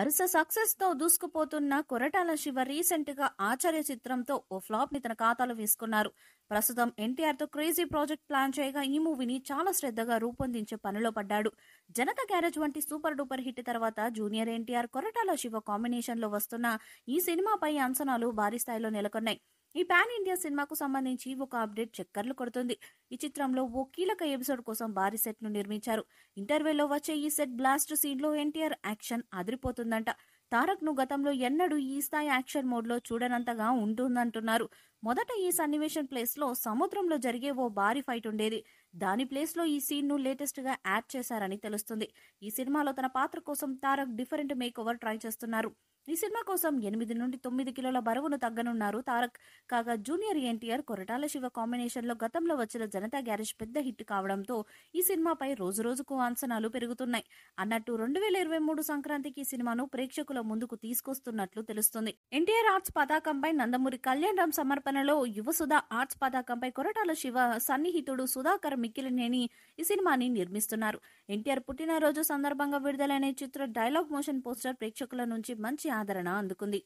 వరుస సక్సెస్ తో దూసుకుపోతున్న కొరటాల శివ రీసెంట్ గా ఆచార్య చిత్రంతో ఓ ఫ్లాప్ ని తన ఖాతాలో వేసుకున్నారు ప్రస్తుతం ఎన్టీఆర్ తో క్రేజీ ప్రాజెక్ట్ ప్లాన్ చేయగా ఈ మూవీని చాలా శ్రద్ధగా రూపొందించే పనిలో పడ్డాడు జనతా గ్యారేజ్ వంటి సూపర్ డూపర్ హిట్ తర్వాత జూనియర్ ఎన్టీఆర్ కొరటాల శివ కాంబినేషన్ లో వస్తున్న ఈ సినిమాపై అంచనాలు భారీ స్థాయిలో నెలకొన్నాయి ఈ పాన్ ఇండియా సినిమాకు సంబంధించి ఒక అప్డేట్ చక్కర్లు కొడుతుంది ఈ చిత్రంలో ఓ కీలక ఎపిసోడ్ కోసం భారీ సెట్ ను నిర్మించారు ఇంటర్వ్యూలో వచ్చే ఈ సెట్ బ్లాస్ట్ సీన్ లో ఎన్టీఆర్ యాక్షన్ అదిరిపోతుందంట తారక్ ను గతంలో ఎన్నడూ ఈ స్థాయి యాక్షన్ మోడ్ లో చూడనంతగా ఉంటుందంటున్నారు మొదట ఈ సన్నివేశం ప్లేస్లో సముద్రంలో జరిగే ఓ భారీ ఫైట్ ఉండేది దాని ప్లేస్లో ఈ సీన్ను లేటెస్ట్గా యాడ్ చేశారని తెలుస్తుంది ఈ సినిమాలో తన పాత్ర కోసం Tarak different makeover try చేస్తున్నారు ఈ సినిమా కోసం ఎనిమిది నుండి తొమ్మిది కిలోల బరువును తగ్గనున్నారు తారక్ కాగా జూనియర్ ఎన్టీఆర్ కొరటాల శివ కాంబినేషన్లో గతంలో వచ్చిన జనతా గ్యారేజ్ పెద్ద హిట్ కావడంతో ఈ సినిమాపై రోజు రోజుకు అంచనాలు పెరుగుతున్నాయి అన్నట్టు రెండు వేల ఇరవై మూడు సంక్రాంతికి ఈ సినిమాను ప్రేక్షకుల ముందుకు తీసుకొస్తున్నట్లు తెలుస్తుంది ఎన్టీఆర్ ఆర్ట్స్ పతాకంపై నందమూరి కళ్యాణ్ రామ్ సమర్ప స్థాపనలో యువసుధ ఆర్ట్స్ పతాకంపై కొరటాల శివ సన్నిహితుడు సుధాకర్ మిక్కిలినేని ఈ సినిమాని నిర్మిస్తున్నారు ఎన్టీఆర్ పుట్టినరోజు సందర్భంగా విడుదలైన చిత్ర డైలాగ్ మోషన్ పోస్టర్ ప్రేక్షకుల నుంచి మంచి ఆదరణ అందుకుంది